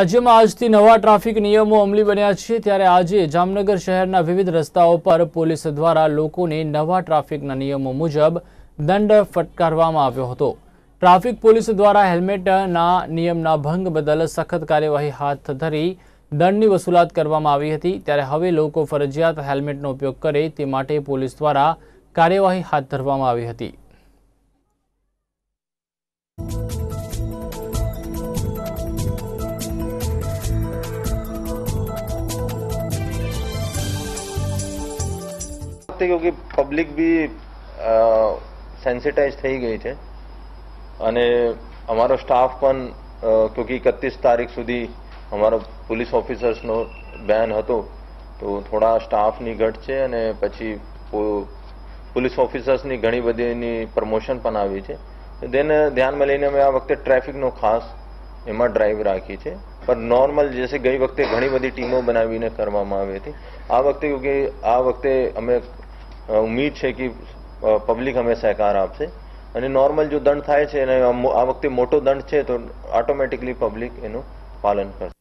રાજ્યમાં આજથી નવા ટ્રાફિક નિયમો અમલી બન્યા છે ત્યારે આજે જામનગર શહેરના વિવિધ રસ્તાઓ પર પોલીસ દ્વારા લોકોને નવા ટ્રાફિકના નિયમો મુજબ દંડ ફટકારવામાં આવ્યો હતો ટ્રાફિક પોલીસ દ્વારા હેલ્મેટના નિયમના ભંગ બદલ સખત કાર્યવાહી હાથ ધરી દંડની વસૂલાત કરવામાં આવી હતી ત્યારે હવે લોકો ફરજિયાત હેલ્મેટનો ઉપયોગ કરે તે માટે પોલીસ દ્વારા કાર્યવાહી હાથ ધરવામાં આવી હતી वक्त क्योंकि પબ્લિક બી સેન્સિટાઇઝ થઈ ગઈ છે અને અમારો સ્ટાફ પણ ક્યોંકિ એકત્રીસ તારીખ સુધી અમારો પોલીસ ઓફિસર્સનો બેન હતો તો થોડા સ્ટાફની ઘટ છે અને પછી પોલીસ ઓફિસર્સની ઘણી બધીની પ્રમોશન પણ આવી છે દેન ધ્યાનમાં લઈને અમે આ વખતે ટ્રાફિકનો ખાસ એમાં ડ્રાઈવ રાખી છે પણ નોર્મલ જેસે ગઈ વખતે ઘણી બધી ટીમો બનાવીને કરવામાં આવી હતી આ વખતે કે આ વખતે અમે ઉમ્મીદ છે કે પબ્લિક અમે સહકાર આપશે અને નોર્મલ જો દંડ થાય છે અને આ વખતે મોટો દંડ છે તો ઓટોમેટિકલી પબ્લિક એનું પાલન કરશે